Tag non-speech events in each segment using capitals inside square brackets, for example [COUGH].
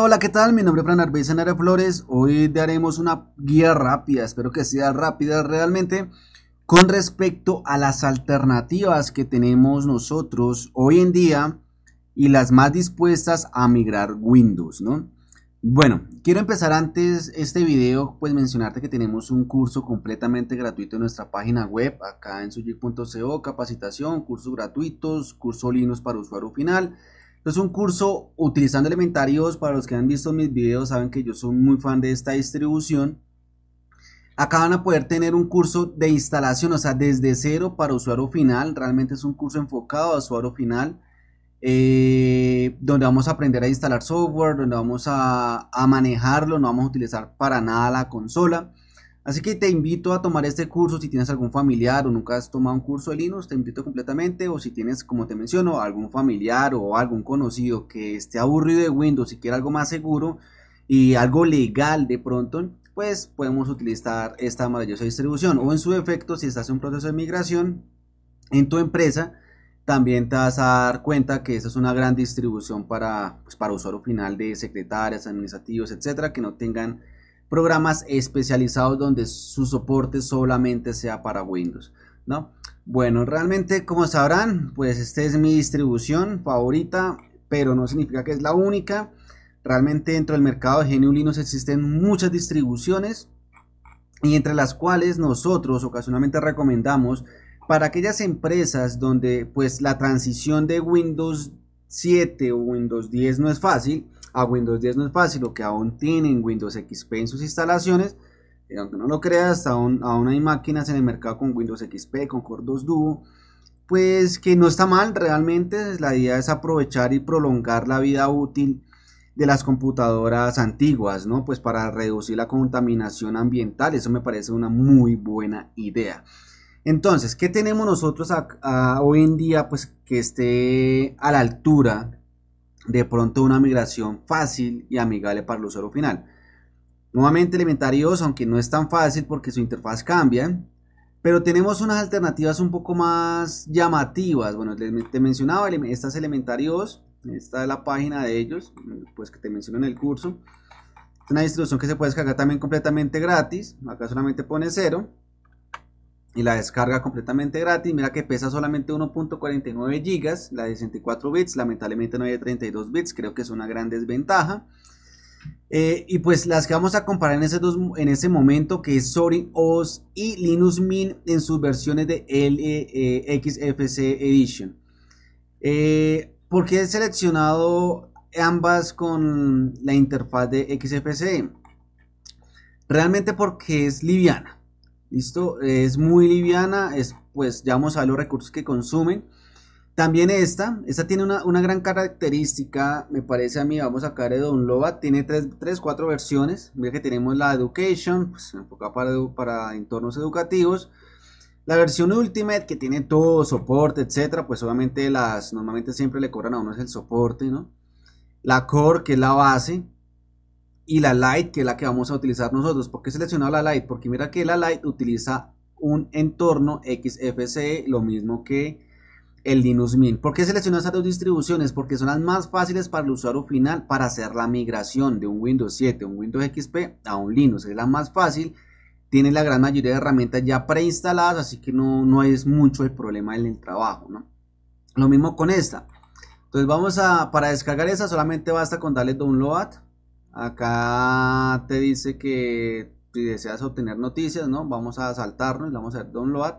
Hola, ¿qué tal? Mi nombre es Fran en Flores. Hoy daremos una guía rápida, espero que sea rápida realmente, con respecto a las alternativas que tenemos nosotros hoy en día y las más dispuestas a migrar Windows, Bueno, quiero empezar antes este video, pues mencionarte que tenemos un curso completamente gratuito en nuestra página web, acá en sujic.co, capacitación, cursos gratuitos, curso Linux para usuario final es un curso utilizando elementarios, para los que han visto mis videos saben que yo soy muy fan de esta distribución. Acá van a poder tener un curso de instalación, o sea, desde cero para usuario final. Realmente es un curso enfocado a usuario final. Eh, donde vamos a aprender a instalar software, donde vamos a manejarlo, no vamos a utilizar para nada la consola. Así que te invito a tomar este curso si tienes algún familiar o nunca has tomado un curso de Linux, te invito completamente. O si tienes, como te menciono, algún familiar o algún conocido que esté aburrido de Windows y quiera algo más seguro y algo legal de pronto, pues podemos utilizar esta maravillosa distribución. O en su efecto, si estás en un proceso de migración en tu empresa, también te vas a dar cuenta que esta es una gran distribución para, pues, para usuario final de secretarias, administrativos, etcétera, que no tengan programas especializados donde su soporte solamente sea para Windows, ¿no? Bueno, realmente como sabrán, pues esta es mi distribución favorita, pero no significa que es la única. Realmente dentro del mercado de GNU Linux existen muchas distribuciones y entre las cuales nosotros ocasionalmente recomendamos para aquellas empresas donde pues la transición de Windows 7 o Windows 10 no es fácil, a Windows 10 no es fácil lo que aún tienen Windows XP en sus instalaciones. Eh, aunque no lo creas, aún, aún, hay máquinas en el mercado con Windows XP, con Core 2 Duo. Pues que no está mal realmente. La idea es aprovechar y prolongar la vida útil de las computadoras antiguas, ¿no? Pues para reducir la contaminación ambiental. Eso me parece una muy buena idea. Entonces, ¿qué tenemos nosotros hoy en día pues que esté a la altura de pronto una migración fácil y amigable para el usuario final. Nuevamente Elementarios, aunque no es tan fácil porque su interfaz cambia, pero tenemos unas alternativas un poco más llamativas. Bueno, te mencionaba, estas elementarios esta es la página de ellos, pues que te menciono en el curso. una distribución que se puede descargar también completamente gratis, acá solamente pone cero y la descarga completamente gratis. Mira que pesa solamente 1.49 gigas, la de 64 bits, lamentablemente no hay de 32 bits, creo que es una gran desventaja. Eh, y pues las que vamos a comparar en ese, dos, en ese momento que es sorry OS y Linux Mint en sus versiones de LXFC e Edition. Eh, ¿Por qué he seleccionado ambas con la interfaz de xfc Realmente porque es liviana Listo, es muy liviana, es, pues ya vamos a ver los recursos que consumen. También esta, esta tiene una, gran característica, me parece a mí, vamos a sacar de Don Loba, tiene tres, tres versiones. Mira que tenemos la Education, pues enfocada para, para entornos educativos. La versión Ultimate que tiene todo soporte, etcétera, pues obviamente las normalmente siempre le cobran a uno es el soporte, ¿no? La Core que es la base, y la light que es la que vamos a utilizar nosotros. porque he seleccionado la light? Porque mira que la light utiliza un entorno XFCE, lo mismo que el Linux Mint. ¿Por qué seleccionó estas dos distribuciones? Porque son las más fáciles para el usuario final para hacer la migración de un Windows 7, un Windows XP a un Linux. Es la más fácil. Tiene la gran mayoría de herramientas ya preinstaladas, así que no, es mucho el problema en el trabajo. Lo mismo con esta. Entonces vamos a, para descargar esa solamente basta con darle download Acá te dice que si deseas obtener noticias, ¿no? Vamos a saltarnos y vamos a ver download.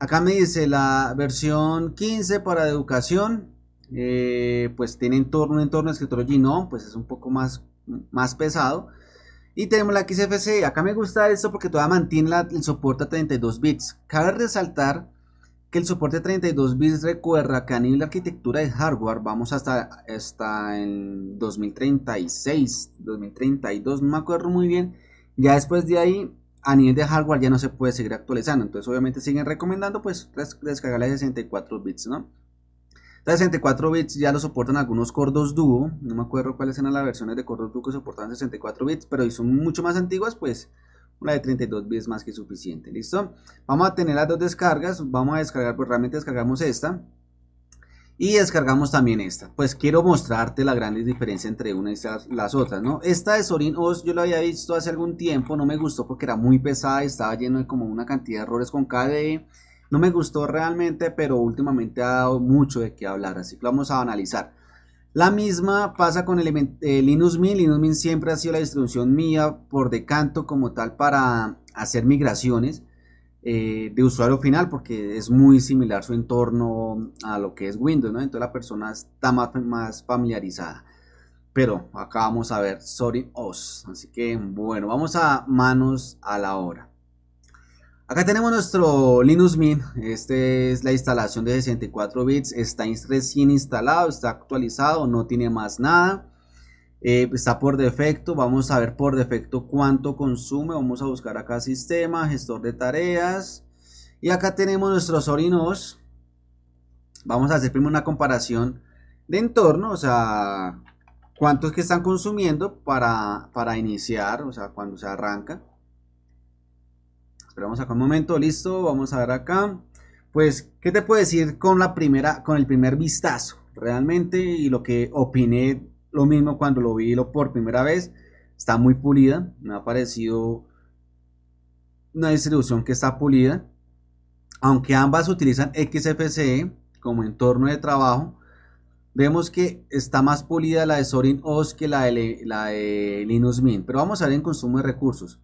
Acá me dice la versión 15 para educación. Eh, pues tiene entorno, un entorno escritorio no, pues es un poco más, más pesado. Y tenemos la XFCE. Acá me gusta esto porque todavía mantiene el soporte a 32 bits. Cabe resaltar que el soporte 32 bits recuerda que a nivel de arquitectura de hardware vamos hasta, hasta el 2036, 2032, no me acuerdo muy bien. Ya después de ahí, a nivel de hardware ya no se puede seguir actualizando. Entonces obviamente siguen recomendando pues descargar de 64 bits, ¿no? La 64 bits ya lo soportan algunos Cordos Duo, no me acuerdo cuáles eran las versiones de Cordos Duo que soportaban 64 bits, pero si son mucho más antiguas, pues una de 32 bits más que suficiente, ¿listo? Vamos a tener las dos descargas, vamos a descargar, pues realmente descargamos esta y descargamos también esta, pues quiero mostrarte la gran diferencia entre una y las otras, ¿no? Esta de Sorin OS yo la había visto hace algún tiempo, no me gustó porque era muy pesada, estaba lleno de como una cantidad de errores con KDE, no me gustó realmente, pero últimamente ha dado mucho de qué hablar, así que lo vamos a analizar. La misma pasa con el, eh, Linux Mint. Linux Mint siempre ha sido la distribución mía por decanto como tal para hacer migraciones eh, de usuario final porque es muy similar su entorno a lo que es Windows, Entonces la persona está más, familiarizada. Pero acá vamos a ver Sorry Os. Así que bueno, vamos a manos a la hora. Acá tenemos nuestro Linux Mint, esta es la instalación de 64 bits, está recién instalado, está actualizado, no tiene más nada, eh, está por defecto, vamos a ver por defecto cuánto consume, vamos a buscar acá sistema, gestor de tareas y acá tenemos nuestros Orinos, vamos a hacer primero una comparación de entorno, o sea, cuántos que están consumiendo para, para iniciar, o sea, cuando se arranca vamos acá un momento, listo, vamos a ver acá. Pues, ¿qué te puedo decir con la primera, con el primer vistazo? Realmente, y lo que opiné lo mismo cuando lo vi lo por primera vez, está muy pulida, me ha parecido una distribución que está pulida, aunque ambas utilizan XFCE como entorno de trabajo, vemos que está más pulida la de Sorin OS que la de, la de Linux Mint, pero vamos a ver en consumo de recursos.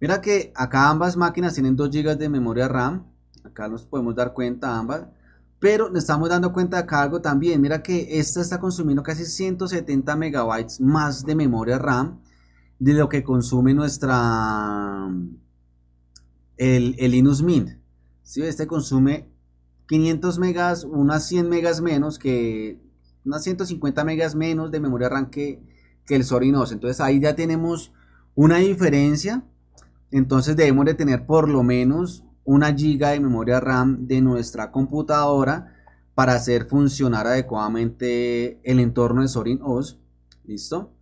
Mira que acá ambas máquinas tienen 2 GB de memoria RAM. Acá nos podemos dar cuenta ambas. Pero nos estamos dando cuenta de acá algo también. Mira que esta está consumiendo casi 170 MB más de memoria RAM de lo que consume nuestra el, el Linux Mint. Este consume 500 megas, unas 100 megas menos que unas 150 megas menos de memoria RAM que, el SORINOS. Entonces ahí ya tenemos una diferencia entonces debemos de tener por lo menos una giga de memoria RAM de nuestra computadora para hacer funcionar adecuadamente el entorno de Sorin OS. ¿Listo?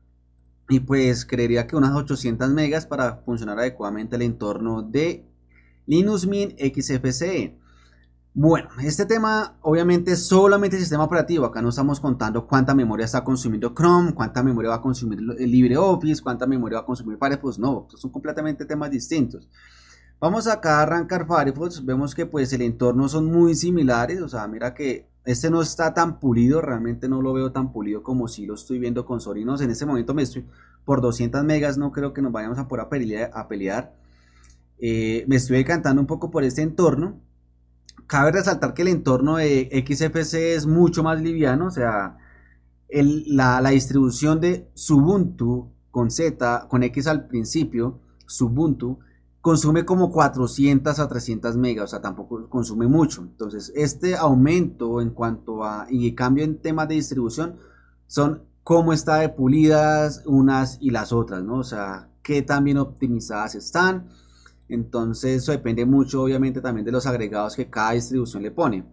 Y pues creería que unas 800 megas para funcionar adecuadamente el entorno de Linux Mint XFCE. Bueno, este tema obviamente es solamente el sistema operativo. Acá no estamos contando cuánta memoria está consumiendo Chrome, cuánta memoria va a consumir LibreOffice, cuánta memoria va a consumir Firefox. No, son completamente temas distintos. Vamos acá a arrancar Firefox. Vemos que pues el entorno son muy similares. O sea, mira que este no está tan pulido. Realmente no lo veo tan pulido como si lo estoy viendo con Sorinos. En este momento me estoy por 200 megas. No creo que nos vayamos a por a pelear. Eh, me estoy decantando un poco por este entorno Cabe resaltar que el entorno de XFC es mucho más liviano, o sea, la, distribución de Subuntu con Z, con X al principio, Ubuntu, consume como 400 a 300 megas, o sea, tampoco consume mucho. Entonces, este aumento en cuanto a, y cambio en temas de distribución, son cómo está de pulidas unas y las otras, ¿no? O sea, qué tan bien optimizadas están entonces eso depende mucho obviamente también de los agregados que cada distribución le pone.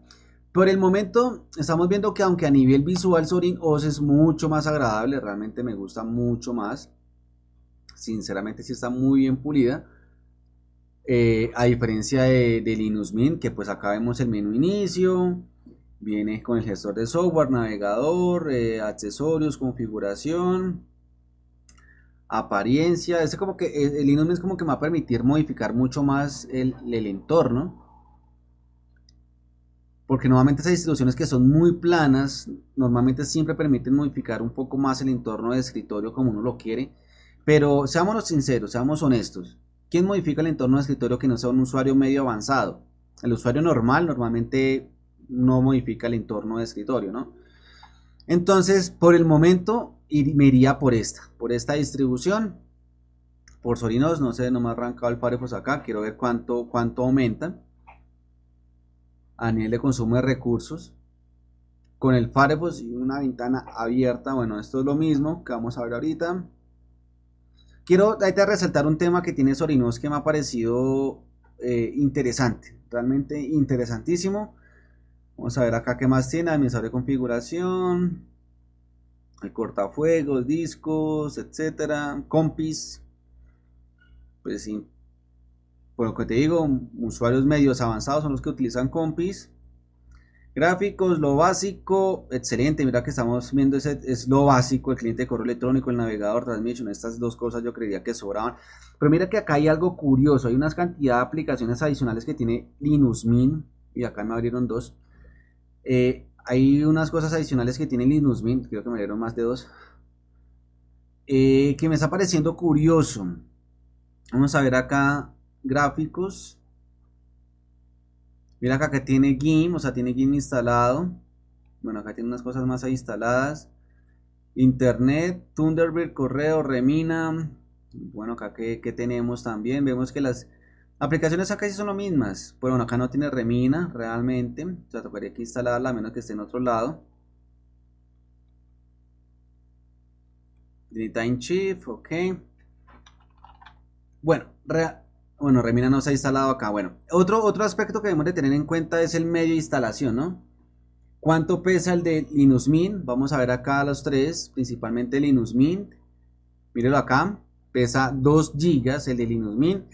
Por el momento estamos viendo que aunque a nivel visual Sorin OS es mucho más agradable, realmente me gusta mucho más. Sinceramente sí está muy bien pulida. Eh, a diferencia de, Linux Mint, que pues acá vemos el menú inicio, viene con el gestor de software, navegador, eh, accesorios, configuración, apariencia. ese como que eh, el Linux es como que me va a permitir modificar mucho más el, entorno. Porque normalmente esas instituciones que son muy planas, normalmente siempre permiten modificar un poco más el entorno de escritorio como uno lo quiere. Pero seamos sinceros, seamos honestos. ¿Quién modifica el entorno de escritorio que no sea un usuario medio avanzado? El usuario normal normalmente no modifica el entorno de escritorio, ¿no? Entonces, por el momento, y me iría por esta, por esta distribución. Por Sorinos, no sé, no me ha arrancado el Firefox acá. Quiero ver cuánto, cuánto aumenta a nivel de consumo de recursos. Con el Firefox y una ventana abierta. Bueno, esto es lo mismo que vamos a ver ahorita. Quiero te resaltar un tema que tiene Sorinos que me ha parecido eh, interesante. Realmente interesantísimo. Vamos a ver acá qué más tiene. Administrador de configuración el cortafuegos, discos, etcétera, compis, pues sí. Por lo que te digo, usuarios medios avanzados son los que utilizan compis. Gráficos, lo básico, excelente. Mira que estamos viendo ese, es lo básico, el cliente de correo electrónico, el navegador, transmission. Estas dos cosas yo creía que sobraban. Pero mira que acá hay algo curioso. Hay unas cantidad de aplicaciones adicionales que tiene Linux Mint. Y acá me abrieron dos. Eh, hay unas cosas adicionales que tiene Linux Mint, creo que me dieron más de dos, eh, que me está pareciendo curioso. Vamos a ver acá gráficos. Mira acá que tiene GIM. o sea, tiene Gim instalado. Bueno, acá tiene unas cosas más ahí instaladas. Internet, Thunderbird, correo, Remina. Bueno, acá que tenemos también. Vemos que las Aplicaciones acá sí son lo mismas. Bueno, acá no tiene remina realmente. O sea, tocaría que instalarla a menos que esté en otro lado. Time Chief, ok. Bueno, bueno, Remina no se ha instalado acá. Bueno, otro, otro aspecto que debemos de tener en cuenta es el medio de instalación, ¿no? ¿Cuánto pesa el de Linux Mint? Vamos a ver acá los tres, principalmente Linux Mint. Mírelo acá, pesa 2 GB el de Linux Mint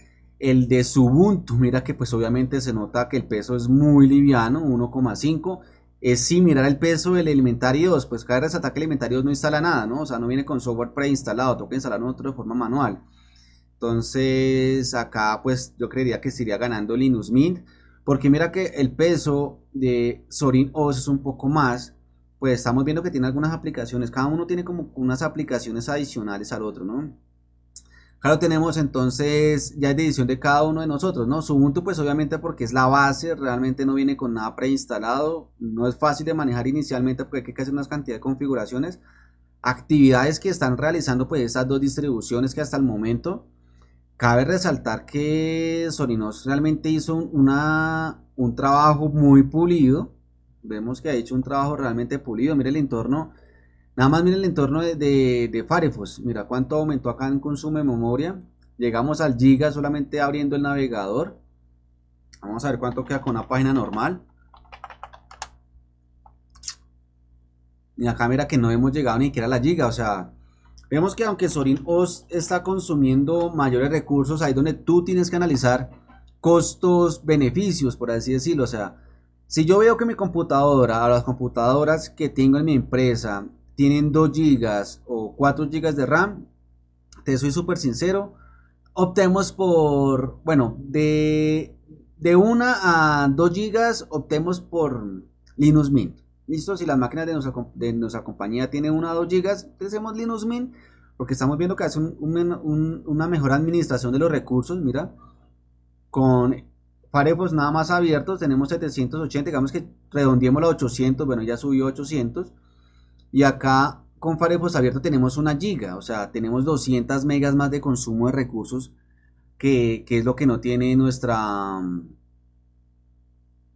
el de Subuntu, mira que pues obviamente se nota que el peso es muy liviano, 1,5, es similar al peso del Elementary 2, pues cada ataque Elementary 2 no instala nada, ¿no? O sea, no viene con software preinstalado, que instalar otro de forma manual. Entonces acá pues yo creería que estaría iría ganando Linux Mint, porque mira que el peso de Sorin OS es un poco más, pues estamos viendo que tiene algunas aplicaciones, cada uno tiene como unas aplicaciones adicionales al otro, ¿no? Claro, tenemos entonces, ya es decisión de cada uno de nosotros, ¿no? Ubuntu, pues obviamente porque es la base, realmente no viene con nada preinstalado, no es fácil de manejar inicialmente porque hay que hacer unas cantidades de configuraciones. Actividades que están realizando pues esas dos distribuciones que hasta el momento, cabe resaltar que Solinos realmente hizo una, un trabajo muy pulido, vemos que ha hecho un trabajo realmente pulido, mire el entorno, Nada más miren el entorno de, Firefox. Mira cuánto aumentó acá en consumo de memoria. Llegamos al giga solamente abriendo el navegador. Vamos a ver cuánto queda con una página normal. Y acá mira que no hemos llegado ni siquiera a la giga. O sea, vemos que aunque Sorin OS está consumiendo mayores recursos, ahí donde tú tienes que analizar costos, beneficios, por así decirlo. O sea, si yo veo que mi computadora, a las computadoras que tengo en mi empresa, tienen 2 GB o 4 GB de RAM, te soy súper sincero, optemos por, bueno, de, de 1 a 2 GB optemos por Linux Mint. Listo, si la máquina de nuestra, compañía tiene 1 a 2 GB, hacemos Linux Mint porque estamos viendo que hace una mejor administración de los recursos, mira, con Firefox nada más abiertos, tenemos 780, digamos que redondeemos a 800, bueno, ya subió 800, y acá con Firefox abierto tenemos una giga, o sea, tenemos 200 megas más de consumo de recursos, que, es lo que no tiene nuestra mm,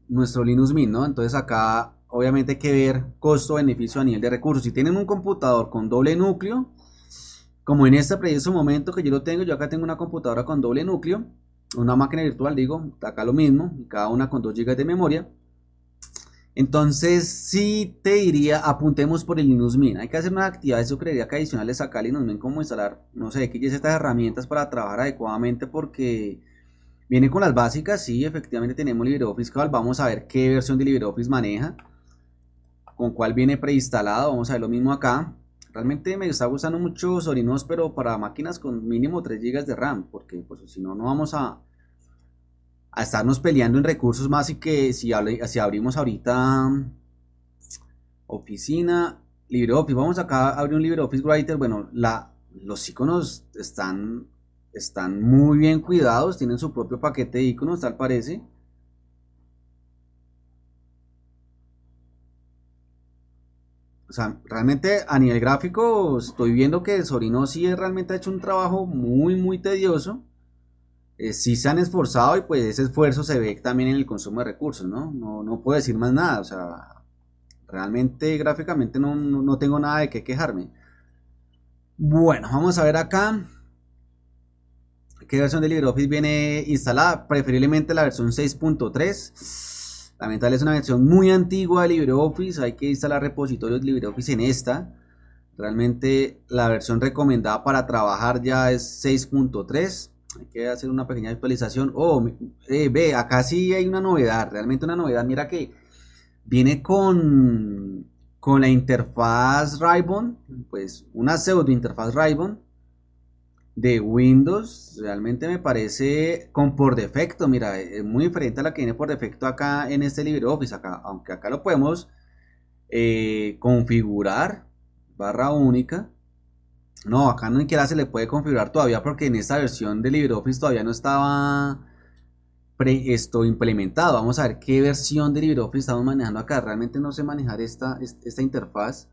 nuestro Linux Mint, ¿no? Entonces acá obviamente hay que ver costo-beneficio a nivel de recursos. Si tienen un computador con doble núcleo, como en este preciso momento que yo lo tengo, yo acá tengo una computadora con doble núcleo, una máquina virtual, digo, acá lo mismo, cada una con 2 GB de memoria. Entonces, sí te diría, apuntemos por el Linux Mint. Hay que hacer una actividad yo creería que adicionales acá al Linux Mint, como instalar, no sé, que estas herramientas para trabajar adecuadamente, porque viene con las básicas. Sí, efectivamente tenemos LibreOffice Vamos a ver qué versión de LibreOffice maneja, con cuál viene preinstalado. Vamos a ver lo mismo acá. Realmente me está gustando mucho Sorinos, pero para máquinas con mínimo 3 GB de RAM, porque pues si no, no vamos a, a estarnos peleando en recursos más y que si, si abrimos ahorita oficina, LibreOffice, vamos acá a abrir un LibreOffice Writer, bueno, la, los iconos están, están muy bien cuidados, tienen su propio paquete de iconos, tal parece. O sea, realmente a nivel gráfico estoy viendo que Sorino sí realmente ha hecho un trabajo muy, muy tedioso. Si eh, sí se han esforzado y pues ese esfuerzo se ve también en el consumo de recursos, ¿no? No, puedo decir más nada, o sea, realmente gráficamente no, tengo nada de qué quejarme. Bueno, vamos a ver acá qué versión de LibreOffice viene instalada, preferiblemente la versión 6.3. lamentablemente es una versión muy antigua de LibreOffice, hay que instalar repositorios LibreOffice en esta. Realmente la versión recomendada para trabajar ya es 6.3 hay que hacer una pequeña actualización. Oh, eh, ve, acá sí hay una novedad, realmente una novedad. Mira que viene con, con la interfaz Ribbon, pues una pseudo interfaz Ribbon de Windows. Realmente me parece con por defecto, mira, eh, es muy diferente a la que viene por defecto acá en este LibreOffice, aunque acá lo podemos eh, configurar, barra única no, acá no siquiera se le puede configurar todavía porque en esta versión de LibreOffice todavía no estaba esto implementado. Vamos a ver qué versión de LibreOffice estamos manejando acá. Realmente no sé manejar esta, esta interfaz.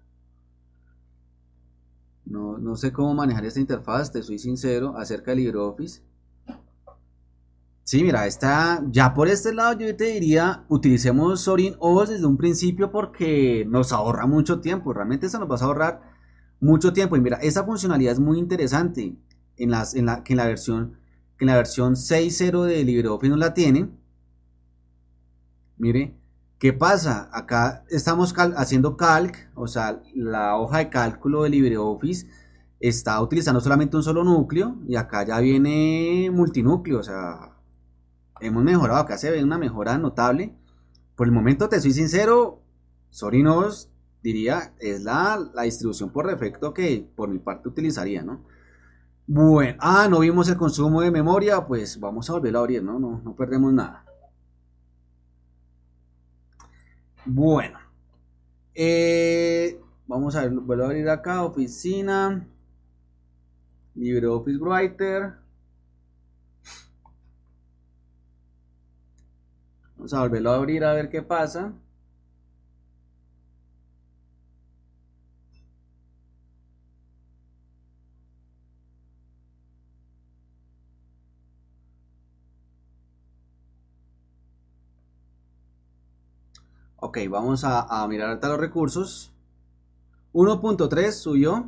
No, sé cómo manejar esta interfaz, te soy sincero, acerca de LibreOffice. Sí, mira, está ya por este lado yo te diría, utilicemos Sorin OS desde un principio porque nos ahorra mucho tiempo. Realmente se nos va a ahorrar mucho tiempo. Y mira, esa funcionalidad es muy interesante en en la, que en la versión la versión 6.0 de LibreOffice no la tiene. Mire, ¿qué pasa? Acá estamos haciendo calc, o sea, la hoja de cálculo de LibreOffice está utilizando solamente un solo núcleo y acá ya viene multinúcleo, o sea, hemos mejorado, acá se ve una mejora notable. Por el momento, te soy sincero, Sorinos diría, es la, distribución por defecto que por mi parte utilizaría, ¿no? Bueno, ah, no vimos el consumo de memoria, pues vamos a volverlo a abrir, ¿no? No, perdemos nada. Bueno, eh, vamos a ver, vuelvo a abrir acá, oficina, LibreOffice Writer. Vamos a volverlo a abrir a ver qué pasa. Ok, vamos a, mirar hasta los recursos. 1.3 suyo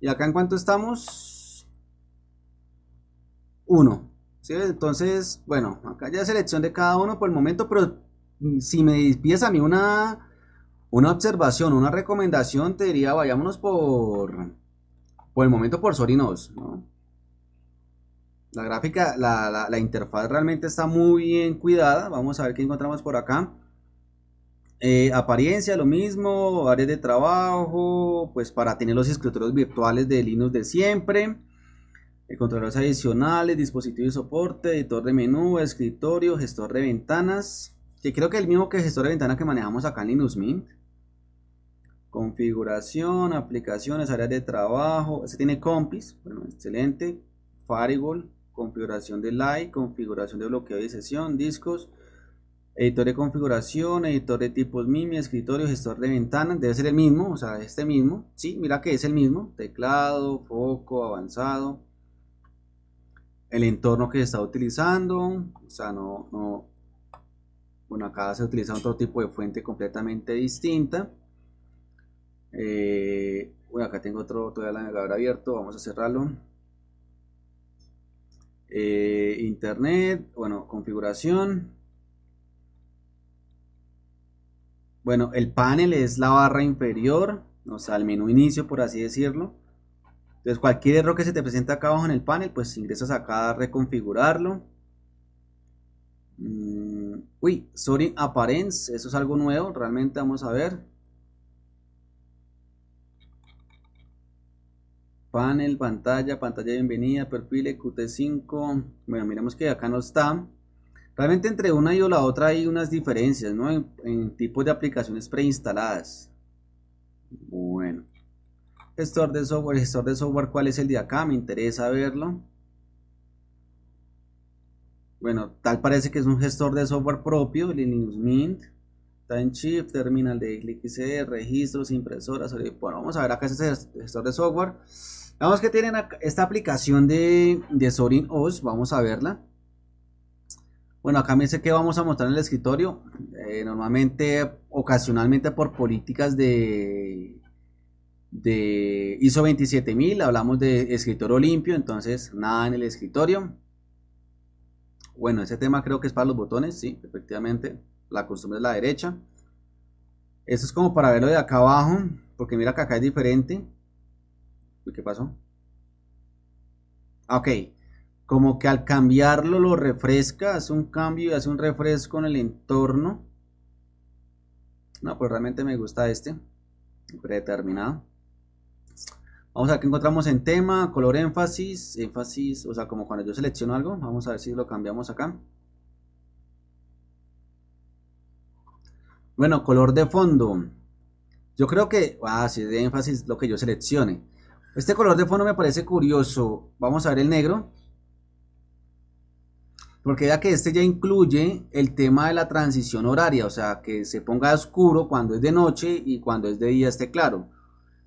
¿Y acá en cuánto estamos? 1. Entonces, bueno, acá ya selección de cada uno por el momento, pero si me pides a mí una, una observación, una recomendación, te diría vayámonos por, por el momento por Sorinos. La gráfica, la interfaz realmente está muy bien cuidada. Vamos a ver qué encontramos por acá. Eh, apariencia, lo mismo, áreas de trabajo, pues para tener los escritorios virtuales de Linux de siempre, eh, controladores adicionales, dispositivos de soporte, editor de menú, escritorio, gestor de ventanas, que creo que es el mismo que gestor de ventana que manejamos acá en Linux Mint. Configuración, aplicaciones, áreas de trabajo, este tiene compis, bueno, excelente, firewall, configuración de Light configuración de bloqueo de sesión, discos, editor de configuración, editor de tipos MIMI, escritorio, gestor de ventanas, debe ser el mismo, o sea, este mismo, sí, mira que es el mismo, teclado, foco, avanzado, el entorno que se está utilizando, o sea, no, no, bueno, acá se utiliza otro tipo de fuente completamente distinta, bueno, eh, acá tengo otro, todavía el navegador abierto, vamos a cerrarlo, eh, internet, bueno, configuración, Bueno, el panel es la barra inferior, o sea, el menú inicio, por así decirlo. Entonces, cualquier error que se te presenta acá abajo en el panel, pues ingresas acá a reconfigurarlo. Mm, uy, sorry Appearance, eso es algo nuevo, realmente vamos a ver. Panel, pantalla, pantalla bienvenida, perfil, QT5. Bueno, miremos que acá no está. Realmente entre una y la otra hay unas diferencias, ¿no? En, tipos de aplicaciones preinstaladas. Bueno. Gestor de software, gestor de software, ¿cuál es el de acá? Me interesa verlo. Bueno, tal parece que es un gestor de software propio, Linux Mint. Time Shift, terminal de ClickC, registros, impresoras. Bueno, vamos a ver acá este gestor de software. Vamos que tienen esta aplicación de, de Sorin OS, vamos a verla. Bueno, acá me dice que vamos a mostrar en el escritorio. Eh, normalmente, ocasionalmente por políticas de, de ISO 27000, hablamos de escritorio limpio, entonces nada en el escritorio. Bueno, ese tema creo que es para los botones, sí, efectivamente, la costumbre es la derecha. Esto es como para verlo de acá abajo, porque mira que acá es diferente. ¿Qué pasó? Ah, ok, como que al cambiarlo lo refresca, hace un cambio y hace un refresco en el entorno. No, pues realmente me gusta este, predeterminado. Vamos a ver qué encontramos en tema, color énfasis, énfasis, o sea, como cuando yo selecciono algo, vamos a ver si lo cambiamos acá. Bueno, color de fondo. Yo creo que, ah, sí, de énfasis lo que yo seleccione. Este color de fondo me parece curioso. Vamos a ver el negro. Porque ya que este ya incluye el tema de la transición horaria, o sea, que se ponga oscuro cuando es de noche y cuando es de día esté claro.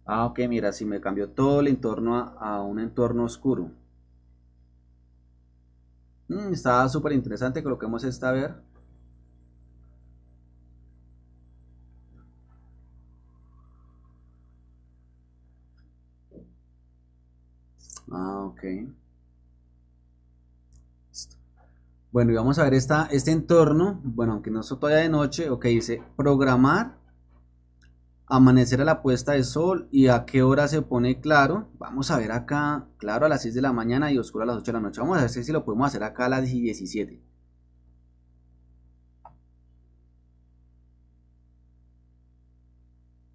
Ah, ok, mira, si me cambió todo el entorno a, un entorno oscuro. Mm, está súper interesante, coloquemos esta a ver. Ah, ok. Bueno, y vamos a ver este entorno, bueno, aunque no es todavía de noche, ok, dice programar, amanecer a la puesta de sol y a qué hora se pone claro. Vamos a ver acá, claro a las 6 de la mañana y oscuro a las 8 de la noche. Vamos a ver si lo podemos hacer acá a las 17.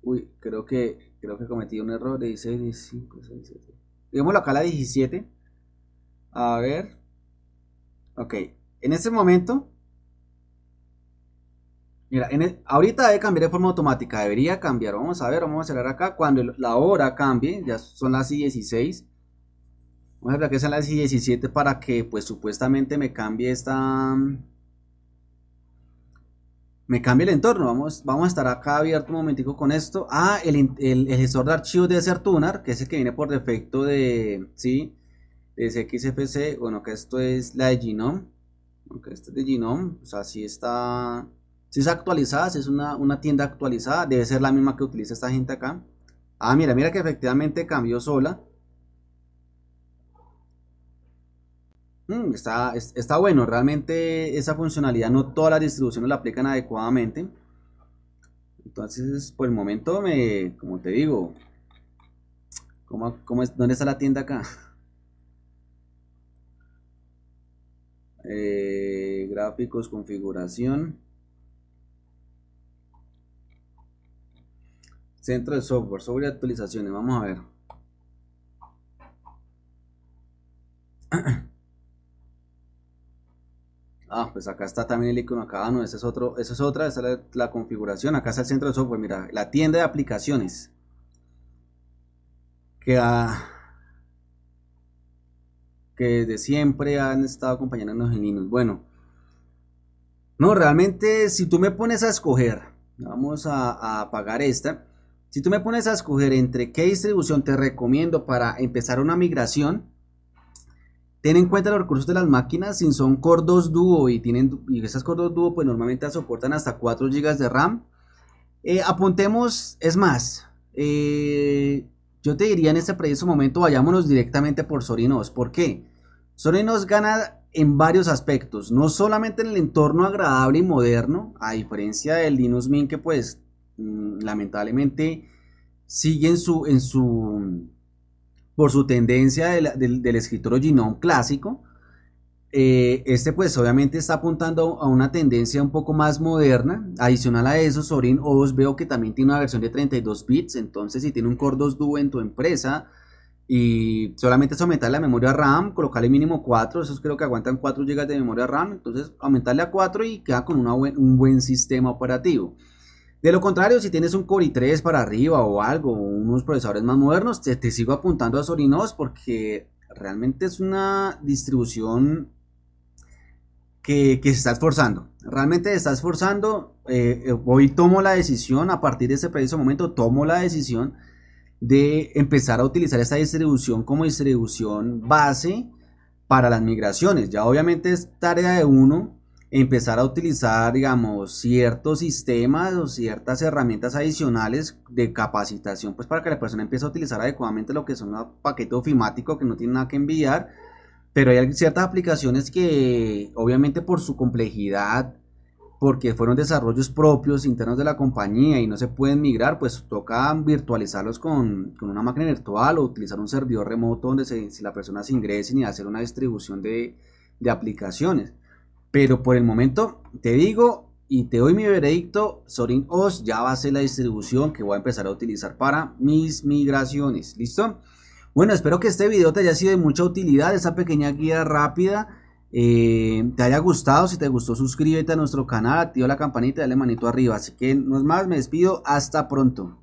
Uy, creo que, creo que cometí un error, Dice 15, Digámoslo acá a las 17. A ver. Ok, en este momento, mira, e, ahorita debe cambiar de forma automática, debería cambiar. Vamos a ver, vamos a cerrar acá. Cuando la hora cambie, ya son las 16. Vamos a ver que sean las 17 para que, pues, supuestamente me cambie esta. Me cambie el entorno. Vamos, vamos a estar acá abierto un momentico con esto. Ah, el, gestor de archivos de tunar, que es el que viene por defecto de. Sí, de XFC. Bueno, que esto es la de Genome. Aunque este es de Genome, o sea, está, si es actualizada, si es una, una tienda actualizada, debe ser la misma que utiliza esta gente acá. Ah, mira, mira que efectivamente cambió sola. Mm, está, está bueno, realmente esa funcionalidad no todas las distribuciones la aplican adecuadamente. Entonces, por el momento, me, como te digo, es, ¿dónde está la tienda acá? [LAUGHS] Eh, gráficos, configuración. Centro de software, sobre actualizaciones, vamos a ver. [CLEARS THROAT] Ah, pues acá está también el icono acá, no, esa es, otro, esa es otra, esa es la, configuración, acá está el centro de software, mira, la tienda de aplicaciones. Que que desde siempre han estado acompañándonos en Linux. Bueno, no, realmente si tú me pones a escoger, vamos a, apagar esta. Si tú me pones a escoger entre qué distribución te recomiendo para empezar una migración, ten en cuenta los recursos de las máquinas. Si son cordos 2 Duo y, tienen, y esas cordos 2 Duo, pues normalmente soportan hasta 4 GB de RAM. Eh, apuntemos, es más, eh, yo te diría en este preciso momento, vayámonos directamente por Sorinos. ¿Por qué? Sorinos gana en varios aspectos, no solamente en el entorno agradable y moderno, a diferencia del Linux Mint que pues mm, lamentablemente sigue en su, en su por su tendencia del, escritorio Gnome clásico, eh, este pues obviamente está apuntando a una tendencia un poco más moderna, adicional a eso Sorin OS veo que también tiene una versión de 32 bits, entonces si tiene un Core 2 Duo en tu empresa, y solamente es aumentar la memoria RAM, colocarle mínimo 4, esos creo que aguantan 4 GB de memoria RAM, entonces aumentarle a 4 y queda con una un buen sistema operativo. De lo contrario, si tienes un Core i3 para arriba o algo, unos procesadores más modernos, te, sigo apuntando a Sorinos porque realmente es una distribución que, se está esforzando. Realmente se está esforzando. Eh, eh, hoy tomo la decisión, a partir de ese preciso momento tomo la decisión de empezar a utilizar esta distribución como distribución base para las migraciones. Ya obviamente es tarea de uno empezar a utilizar, digamos, ciertos sistemas o ciertas herramientas adicionales de capacitación, pues para que la persona empiece a utilizar adecuadamente lo que son un paquete ofimático que no tiene nada que enviar, pero hay ciertas aplicaciones que obviamente por su complejidad, porque fueron desarrollos propios internos de la compañía y no se pueden migrar, pues toca virtualizarlos con, una máquina virtual o utilizar un servidor remoto donde si la persona se ingrese y hacer una distribución de, aplicaciones. Pero por el momento, te digo y te doy mi veredicto, Sorin OS ya va a ser la distribución que voy a empezar a utilizar para mis migraciones. ¿Listo? Bueno, espero que este video te haya sido de mucha utilidad, esa pequeña guía rápida eh, te haya gustado, si te gustó suscríbete a nuestro canal, activa la campanita y dale manito arriba. Así que no es más, me despido, hasta pronto.